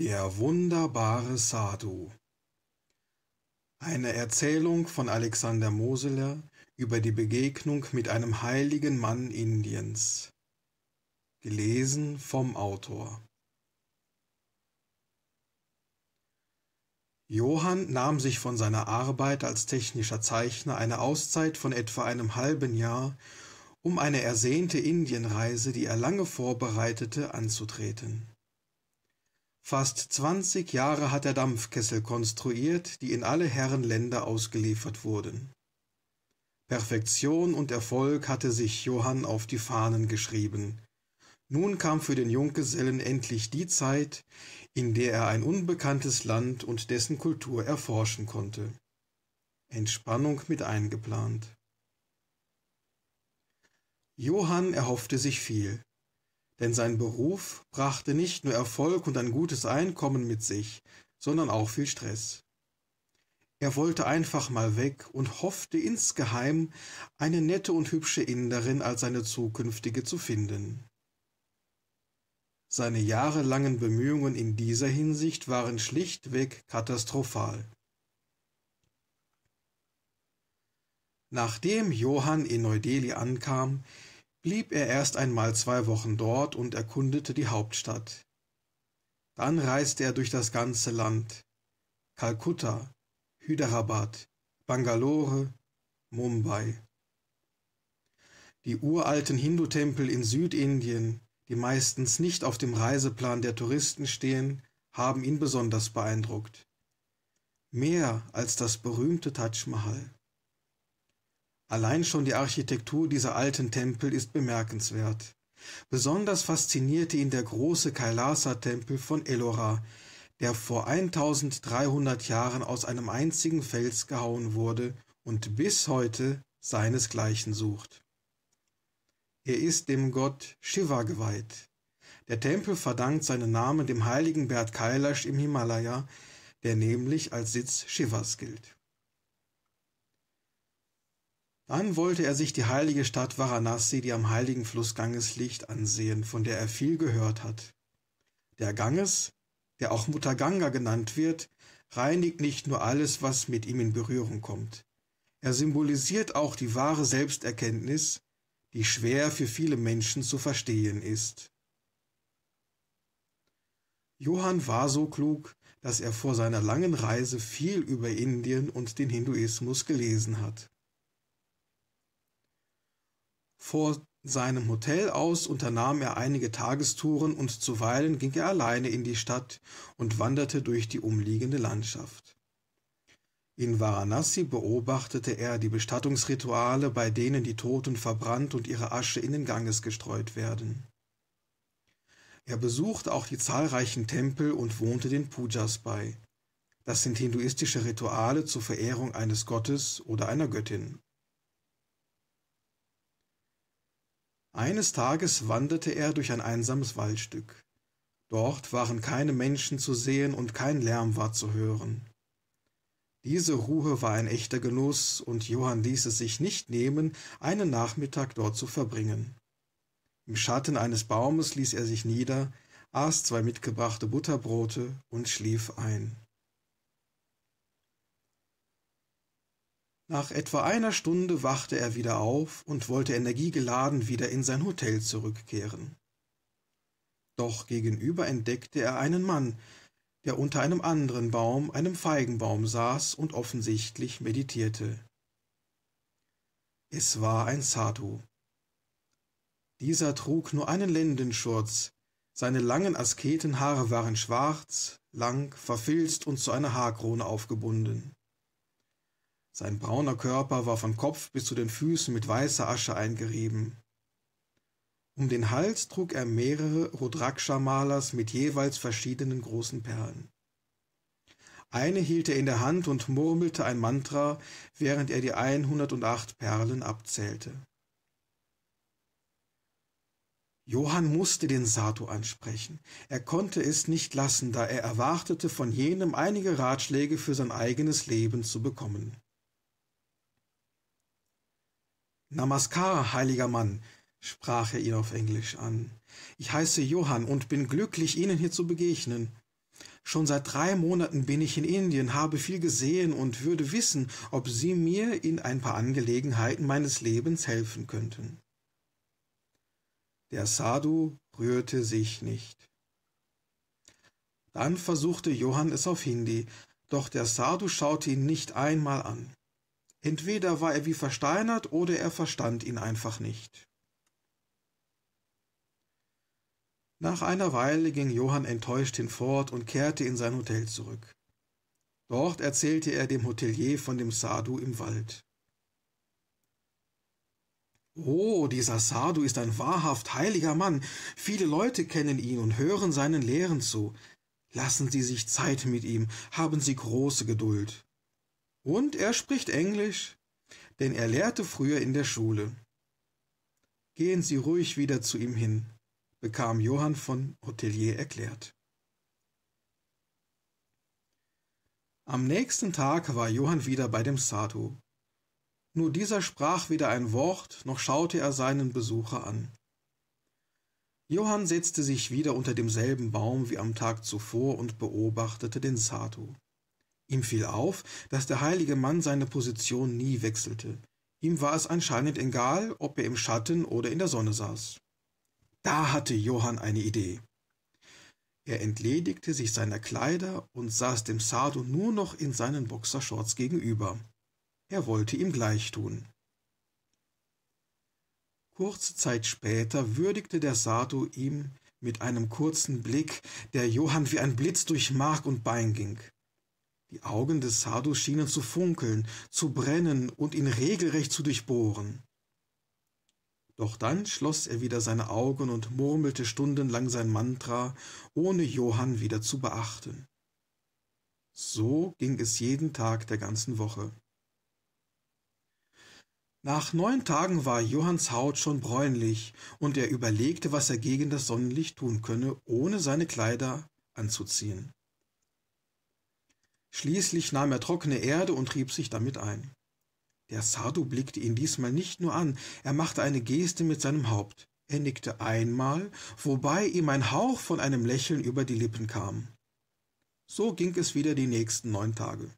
Der wunderbare Sadhu Eine Erzählung von Alexander Moseler über die Begegnung mit einem heiligen Mann Indiens. Gelesen vom Autor. Johann nahm sich von seiner Arbeit als technischer Zeichner eine Auszeit von etwa einem halben Jahr, um eine ersehnte Indienreise, die er lange vorbereitete, anzutreten. Fast zwanzig Jahre hat er Dampfkessel konstruiert, die in alle Herrenländer ausgeliefert wurden. Perfektion und Erfolg hatte sich Johann auf die Fahnen geschrieben. Nun kam für den Junggesellen endlich die Zeit, in der er ein unbekanntes Land und dessen Kultur erforschen konnte. Entspannung mit eingeplant. Johann erhoffte sich viel denn sein Beruf brachte nicht nur Erfolg und ein gutes Einkommen mit sich, sondern auch viel Stress. Er wollte einfach mal weg und hoffte insgeheim, eine nette und hübsche Inderin als seine zukünftige zu finden. Seine jahrelangen Bemühungen in dieser Hinsicht waren schlichtweg katastrophal. Nachdem Johann in Neu-Delhi ankam, blieb er erst einmal zwei Wochen dort und erkundete die Hauptstadt. Dann reiste er durch das ganze Land. Kalkutta, Hyderabad, Bangalore, Mumbai. Die uralten Hindu-Tempel in Südindien, die meistens nicht auf dem Reiseplan der Touristen stehen, haben ihn besonders beeindruckt. Mehr als das berühmte Taj Mahal. Allein schon die Architektur dieser alten Tempel ist bemerkenswert. Besonders faszinierte ihn der große Kailasa-Tempel von Elora, der vor 1300 Jahren aus einem einzigen Fels gehauen wurde und bis heute seinesgleichen sucht. Er ist dem Gott Shiva geweiht. Der Tempel verdankt seinen Namen dem heiligen Bert Kailash im Himalaya, der nämlich als Sitz Shivas gilt. Dann wollte er sich die heilige Stadt Varanasi, die am heiligen Fluss Ganges liegt, ansehen, von der er viel gehört hat. Der Ganges, der auch Mutter Ganga genannt wird, reinigt nicht nur alles, was mit ihm in Berührung kommt. Er symbolisiert auch die wahre Selbsterkenntnis, die schwer für viele Menschen zu verstehen ist. Johann war so klug, dass er vor seiner langen Reise viel über Indien und den Hinduismus gelesen hat. Vor seinem Hotel aus unternahm er einige Tagestouren und zuweilen ging er alleine in die Stadt und wanderte durch die umliegende Landschaft. In Varanasi beobachtete er die Bestattungsrituale, bei denen die Toten verbrannt und ihre Asche in den Ganges gestreut werden. Er besuchte auch die zahlreichen Tempel und wohnte den Pujas bei. Das sind hinduistische Rituale zur Verehrung eines Gottes oder einer Göttin. eines tages wanderte er durch ein einsames waldstück dort waren keine menschen zu sehen und kein lärm war zu hören diese ruhe war ein echter genuß und johann ließ es sich nicht nehmen einen nachmittag dort zu verbringen im schatten eines baumes ließ er sich nieder aß zwei mitgebrachte butterbrote und schlief ein Nach etwa einer Stunde wachte er wieder auf und wollte energiegeladen wieder in sein Hotel zurückkehren. Doch gegenüber entdeckte er einen Mann, der unter einem anderen Baum, einem Feigenbaum, saß und offensichtlich meditierte. Es war ein Satu. Dieser trug nur einen Lendenschurz, seine langen Asketenhaare waren schwarz, lang, verfilzt und zu einer Haarkrone aufgebunden. Sein brauner Körper war von Kopf bis zu den Füßen mit weißer Asche eingerieben. Um den Hals trug er mehrere rudraksha malers mit jeweils verschiedenen großen Perlen. Eine hielt er in der Hand und murmelte ein Mantra, während er die 108 Perlen abzählte. Johann musste den Sato ansprechen. Er konnte es nicht lassen, da er erwartete, von jenem einige Ratschläge für sein eigenes Leben zu bekommen. Namaskar, heiliger Mann, sprach er ihn auf Englisch an. Ich heiße Johann und bin glücklich, Ihnen hier zu begegnen. Schon seit drei Monaten bin ich in Indien, habe viel gesehen und würde wissen, ob Sie mir in ein paar Angelegenheiten meines Lebens helfen könnten. Der Sadhu rührte sich nicht. Dann versuchte Johann es auf Hindi, doch der Sadhu schaute ihn nicht einmal an. Entweder war er wie versteinert oder er verstand ihn einfach nicht. Nach einer Weile ging Johann enttäuscht hinfort und kehrte in sein Hotel zurück. Dort erzählte er dem Hotelier von dem Sadhu im Wald. Oh, dieser Sadhu ist ein wahrhaft heiliger Mann. Viele Leute kennen ihn und hören seinen Lehren zu. Lassen Sie sich Zeit mit ihm, haben Sie große Geduld. Und er spricht Englisch, denn er lehrte früher in der Schule. Gehen Sie ruhig wieder zu ihm hin, bekam Johann von Hotelier erklärt. Am nächsten Tag war Johann wieder bei dem Sado. Nur dieser sprach weder ein Wort, noch schaute er seinen Besucher an. Johann setzte sich wieder unter demselben Baum wie am Tag zuvor und beobachtete den Sado. Ihm fiel auf, dass der heilige Mann seine Position nie wechselte. Ihm war es anscheinend egal, ob er im Schatten oder in der Sonne saß. Da hatte Johann eine Idee. Er entledigte sich seiner Kleider und saß dem Sado nur noch in seinen Boxershorts gegenüber. Er wollte ihm gleich tun. Kurze Zeit später würdigte der Sado ihm mit einem kurzen Blick, der Johann wie ein Blitz durch Mark und Bein ging. Die Augen des Sadhus schienen zu funkeln, zu brennen und ihn regelrecht zu durchbohren. Doch dann schloss er wieder seine Augen und murmelte stundenlang sein Mantra, ohne Johann wieder zu beachten. So ging es jeden Tag der ganzen Woche. Nach neun Tagen war Johanns Haut schon bräunlich, und er überlegte, was er gegen das Sonnenlicht tun könne, ohne seine Kleider anzuziehen. Schließlich nahm er trockene Erde und rieb sich damit ein. Der Sadu blickte ihn diesmal nicht nur an, er machte eine Geste mit seinem Haupt. Er nickte einmal, wobei ihm ein Hauch von einem Lächeln über die Lippen kam. So ging es wieder die nächsten neun Tage.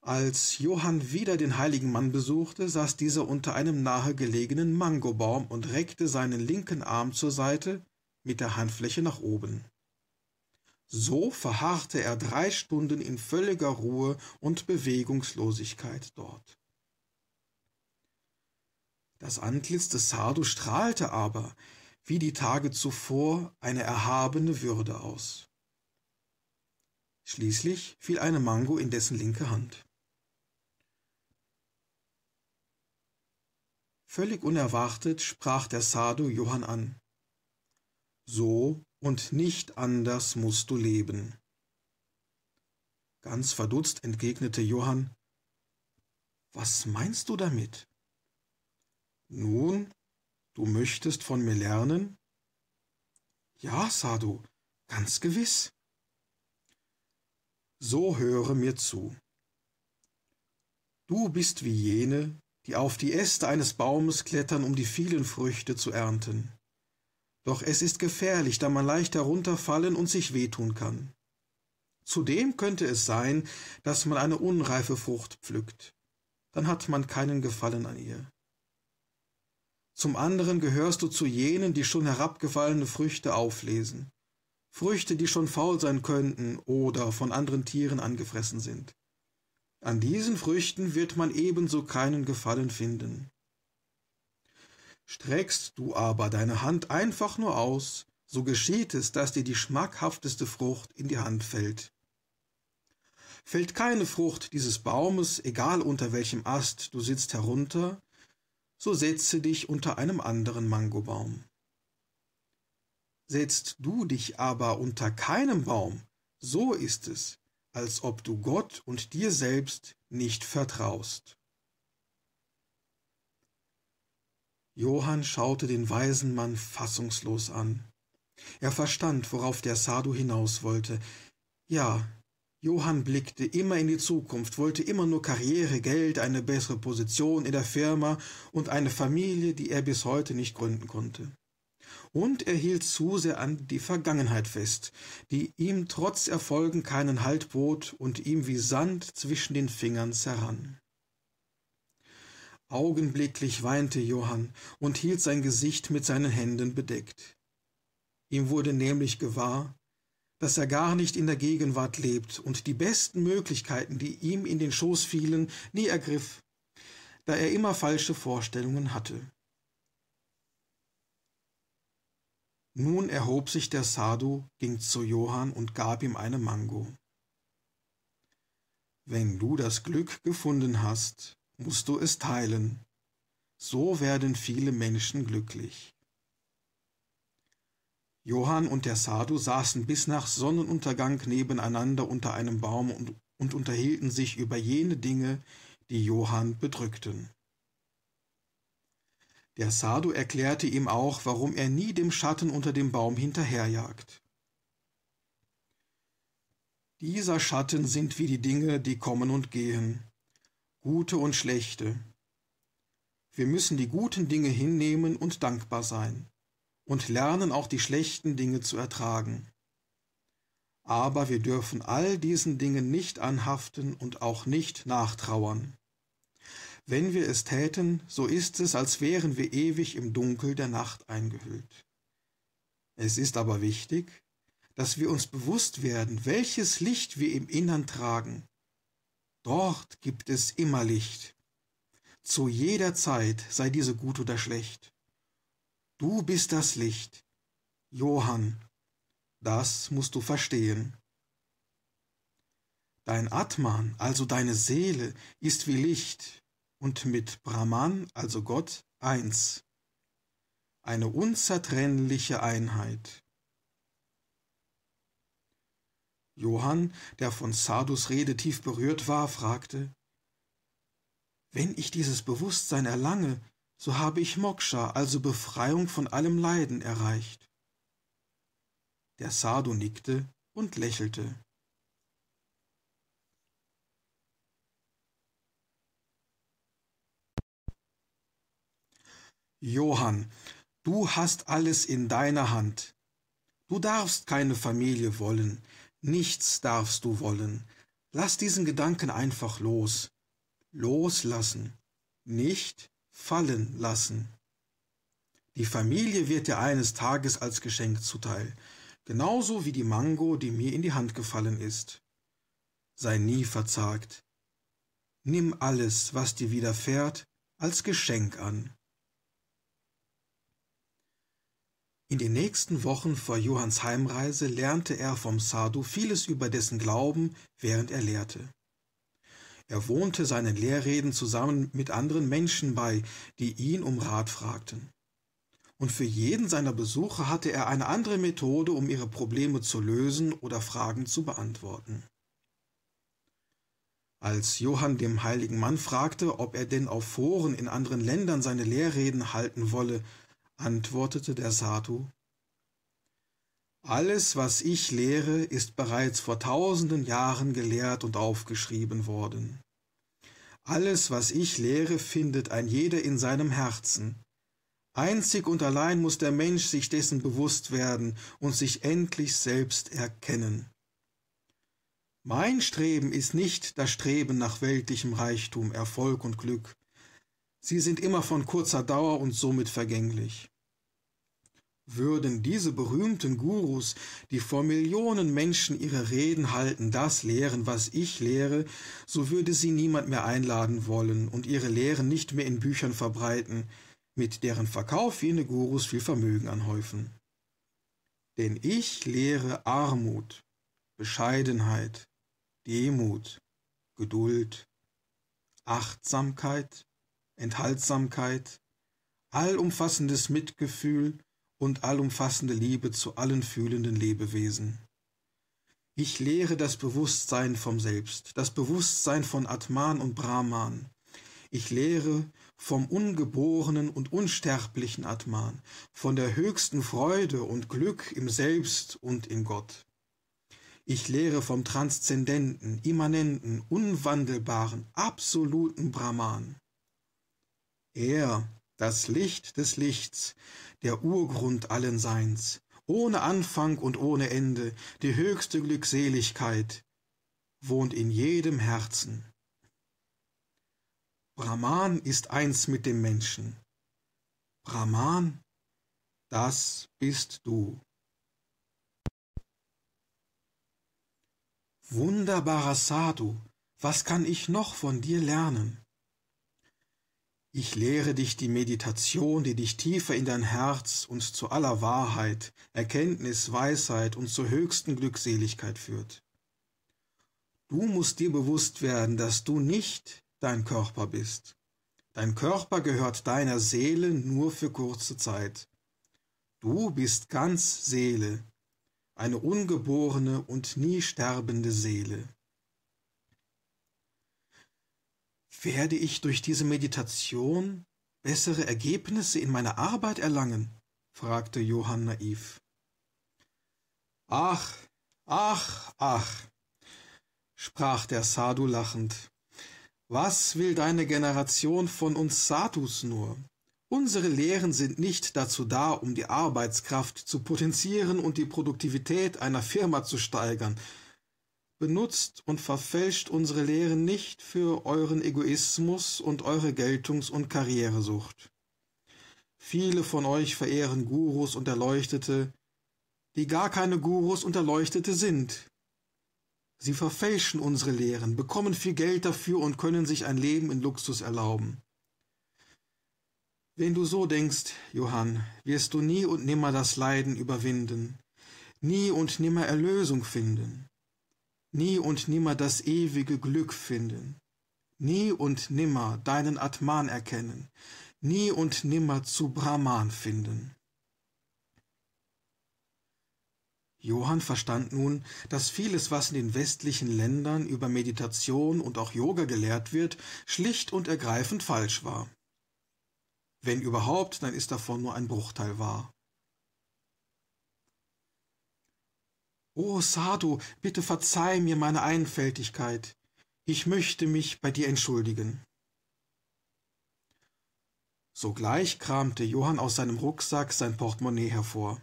Als Johann wieder den heiligen Mann besuchte, saß dieser unter einem nahegelegenen Mangobaum und reckte seinen linken Arm zur Seite mit der Handfläche nach oben. So verharrte er drei Stunden in völliger Ruhe und Bewegungslosigkeit dort. Das Antlitz des Sardu strahlte aber, wie die Tage zuvor, eine erhabene Würde aus. Schließlich fiel eine Mango in dessen linke Hand. Völlig unerwartet sprach der Sadu Johann an. So und nicht anders musst du leben. Ganz verdutzt entgegnete Johann, was meinst du damit? Nun, du möchtest von mir lernen? Ja, Sado, ganz gewiss. So höre mir zu. Du bist wie jene, die auf die Äste eines Baumes klettern, um die vielen Früchte zu ernten. Doch es ist gefährlich, da man leicht herunterfallen und sich wehtun kann. Zudem könnte es sein, dass man eine unreife Frucht pflückt. Dann hat man keinen Gefallen an ihr. Zum anderen gehörst du zu jenen, die schon herabgefallene Früchte auflesen. Früchte, die schon faul sein könnten oder von anderen Tieren angefressen sind. An diesen Früchten wird man ebenso keinen Gefallen finden. Streckst du aber deine Hand einfach nur aus, so geschieht es, dass dir die schmackhafteste Frucht in die Hand fällt. Fällt keine Frucht dieses Baumes, egal unter welchem Ast du sitzt, herunter, so setze dich unter einem anderen Mangobaum. Setzt du dich aber unter keinem Baum, so ist es, als ob du Gott und dir selbst nicht vertraust. Johann schaute den weisen Mann fassungslos an. Er verstand, worauf der Sadu hinaus wollte. Ja, Johann blickte immer in die Zukunft, wollte immer nur Karriere, Geld, eine bessere Position in der Firma und eine Familie, die er bis heute nicht gründen konnte. Und er hielt zu sehr an die Vergangenheit fest, die ihm trotz Erfolgen keinen Halt bot und ihm wie Sand zwischen den Fingern zerrann. Augenblicklich weinte Johann und hielt sein Gesicht mit seinen Händen bedeckt. Ihm wurde nämlich gewahr, dass er gar nicht in der Gegenwart lebt und die besten Möglichkeiten, die ihm in den Schoß fielen, nie ergriff, da er immer falsche Vorstellungen hatte. Nun erhob sich der Sado, ging zu Johann und gab ihm eine Mango. Wenn du das Glück gefunden hast, musst du es teilen. So werden viele Menschen glücklich. Johann und der Sadu saßen bis nach Sonnenuntergang nebeneinander unter einem Baum und, und unterhielten sich über jene Dinge, die Johann bedrückten. Der Sadu erklärte ihm auch, warum er nie dem Schatten unter dem Baum hinterherjagt. Dieser Schatten sind wie die Dinge, die kommen und gehen gute und schlechte. Wir müssen die guten Dinge hinnehmen und dankbar sein und lernen auch die schlechten Dinge zu ertragen. Aber wir dürfen all diesen Dingen nicht anhaften und auch nicht nachtrauern. Wenn wir es täten, so ist es, als wären wir ewig im Dunkel der Nacht eingehüllt. Es ist aber wichtig, dass wir uns bewusst werden, welches Licht wir im Innern tragen Dort gibt es immer Licht. Zu jeder Zeit sei diese gut oder schlecht. Du bist das Licht. Johann, das musst du verstehen. Dein Atman, also deine Seele, ist wie Licht und mit Brahman, also Gott, eins. Eine unzertrennliche Einheit. Johann, der von Sardus Rede tief berührt war, fragte Wenn ich dieses Bewusstsein erlange, so habe ich Moksha, also Befreiung von allem Leiden, erreicht. Der Sardu nickte und lächelte. Johann, du hast alles in deiner Hand. Du darfst keine Familie wollen, Nichts darfst du wollen. Lass diesen Gedanken einfach los. Loslassen. Nicht fallen lassen. Die Familie wird dir eines Tages als Geschenk zuteil, genauso wie die Mango, die mir in die Hand gefallen ist. Sei nie verzagt. Nimm alles, was dir widerfährt, als Geschenk an. In den nächsten Wochen vor Johanns Heimreise lernte er vom Sadhu vieles über dessen Glauben, während er lehrte. Er wohnte seinen Lehrreden zusammen mit anderen Menschen bei, die ihn um Rat fragten. Und für jeden seiner Besucher hatte er eine andere Methode, um ihre Probleme zu lösen oder Fragen zu beantworten. Als Johann dem heiligen Mann fragte, ob er denn auf Foren in anderen Ländern seine Lehrreden halten wolle, antwortete der Sadhu, alles, was ich lehre, ist bereits vor tausenden Jahren gelehrt und aufgeschrieben worden. Alles, was ich lehre, findet ein jeder in seinem Herzen. Einzig und allein muss der Mensch sich dessen bewusst werden und sich endlich selbst erkennen. Mein Streben ist nicht das Streben nach weltlichem Reichtum, Erfolg und Glück, Sie sind immer von kurzer Dauer und somit vergänglich. Würden diese berühmten Gurus, die vor Millionen Menschen ihre Reden halten, das lehren, was ich lehre, so würde sie niemand mehr einladen wollen und ihre Lehren nicht mehr in Büchern verbreiten, mit deren Verkauf jene Gurus viel Vermögen anhäufen. Denn ich lehre Armut, Bescheidenheit, Demut, Geduld, Achtsamkeit, Enthaltsamkeit, allumfassendes Mitgefühl und allumfassende Liebe zu allen fühlenden Lebewesen. Ich lehre das Bewusstsein vom Selbst, das Bewusstsein von Atman und Brahman. Ich lehre vom ungeborenen und unsterblichen Atman, von der höchsten Freude und Glück im Selbst und in Gott. Ich lehre vom transzendenten, immanenten, unwandelbaren, absoluten Brahman. Er, das Licht des Lichts, der Urgrund allen Seins, ohne Anfang und ohne Ende, die höchste Glückseligkeit, wohnt in jedem Herzen. Brahman ist eins mit dem Menschen. Brahman, das bist du. Wunderbarer Sadhu, was kann ich noch von dir lernen? Ich lehre dich die Meditation, die dich tiefer in dein Herz und zu aller Wahrheit, Erkenntnis, Weisheit und zur höchsten Glückseligkeit führt. Du musst dir bewusst werden, dass du nicht dein Körper bist. Dein Körper gehört deiner Seele nur für kurze Zeit. Du bist ganz Seele, eine ungeborene und nie sterbende Seele. Werde ich durch diese Meditation bessere Ergebnisse in meiner Arbeit erlangen? fragte Johann naiv. Ach, ach, ach, sprach der Sadhu lachend. Was will deine Generation von uns Sadhus nur? Unsere Lehren sind nicht dazu da, um die Arbeitskraft zu potenzieren und die Produktivität einer Firma zu steigern, benutzt und verfälscht unsere Lehren nicht für euren Egoismus und eure Geltungs- und Karrieresucht. Viele von euch verehren Gurus und Erleuchtete, die gar keine Gurus und Erleuchtete sind. Sie verfälschen unsere Lehren, bekommen viel Geld dafür und können sich ein Leben in Luxus erlauben. Wenn du so denkst, Johann, wirst du nie und nimmer das Leiden überwinden, nie und nimmer Erlösung finden nie und nimmer das ewige Glück finden, nie und nimmer deinen Atman erkennen, nie und nimmer zu Brahman finden. Johann verstand nun, dass vieles, was in den westlichen Ländern über Meditation und auch Yoga gelehrt wird, schlicht und ergreifend falsch war. Wenn überhaupt, dann ist davon nur ein Bruchteil wahr. O oh, Sadu, bitte verzeih mir meine Einfältigkeit. Ich möchte mich bei dir entschuldigen. Sogleich kramte Johann aus seinem Rucksack sein Portemonnaie hervor.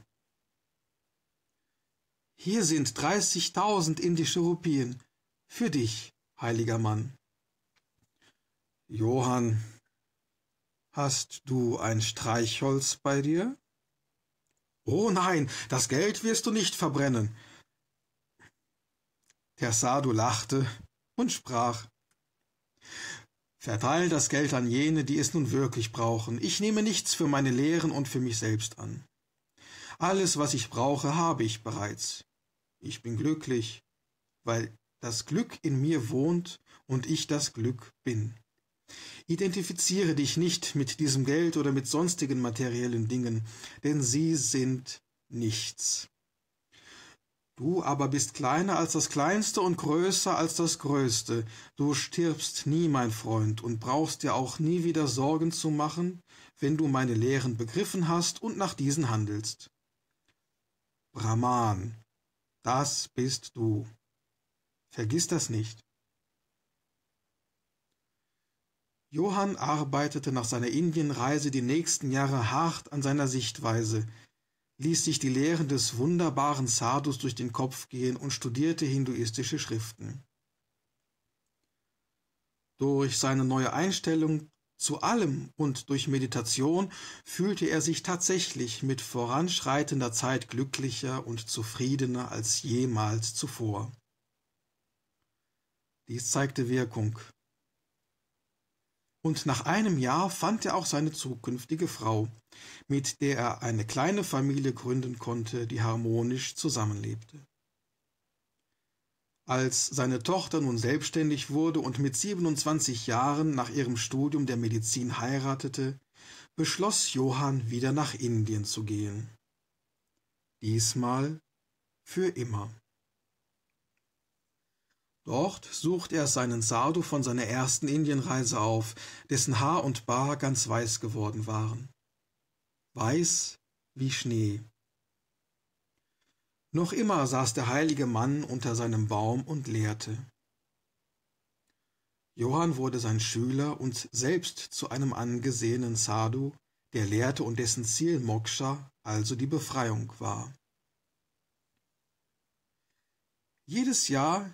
Hier sind dreißigtausend indische Rupien. Für dich, heiliger Mann. Johann, hast du ein Streichholz bei dir? Oh nein, das Geld wirst du nicht verbrennen. Herr Kersado lachte und sprach Verteil das Geld an jene, die es nun wirklich brauchen. Ich nehme nichts für meine Lehren und für mich selbst an. Alles, was ich brauche, habe ich bereits. Ich bin glücklich, weil das Glück in mir wohnt und ich das Glück bin. Identifiziere dich nicht mit diesem Geld oder mit sonstigen materiellen Dingen, denn sie sind nichts. Du aber bist kleiner als das Kleinste und größer als das Größte. Du stirbst nie, mein Freund, und brauchst dir auch nie wieder Sorgen zu machen, wenn du meine Lehren begriffen hast und nach diesen handelst. Brahman, das bist du. Vergiss das nicht. Johann arbeitete nach seiner Indienreise die nächsten Jahre hart an seiner Sichtweise – ließ sich die Lehren des wunderbaren Sadhus durch den Kopf gehen und studierte hinduistische Schriften. Durch seine neue Einstellung zu allem und durch Meditation fühlte er sich tatsächlich mit voranschreitender Zeit glücklicher und zufriedener als jemals zuvor. Dies zeigte Wirkung und nach einem Jahr fand er auch seine zukünftige Frau, mit der er eine kleine Familie gründen konnte, die harmonisch zusammenlebte. Als seine Tochter nun selbstständig wurde und mit 27 Jahren nach ihrem Studium der Medizin heiratete, beschloss Johann wieder nach Indien zu gehen. Diesmal für immer. Dort sucht er seinen Sadhu von seiner ersten Indienreise auf, dessen Haar und Bar ganz weiß geworden waren. Weiß wie Schnee. Noch immer saß der heilige Mann unter seinem Baum und lehrte. Johann wurde sein Schüler und selbst zu einem angesehenen Sadhu, der lehrte und dessen Ziel Moksha, also die Befreiung war. Jedes Jahr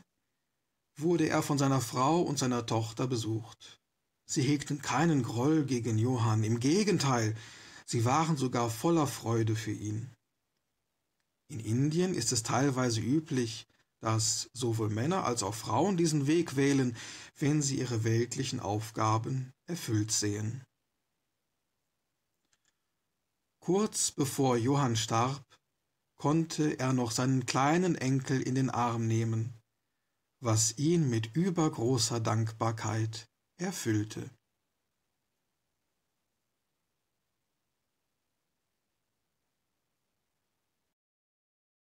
wurde er von seiner Frau und seiner Tochter besucht. Sie hegten keinen Groll gegen Johann, im Gegenteil, sie waren sogar voller Freude für ihn. In Indien ist es teilweise üblich, dass sowohl Männer als auch Frauen diesen Weg wählen, wenn sie ihre weltlichen Aufgaben erfüllt sehen. Kurz bevor Johann starb, konnte er noch seinen kleinen Enkel in den Arm nehmen was ihn mit übergroßer Dankbarkeit erfüllte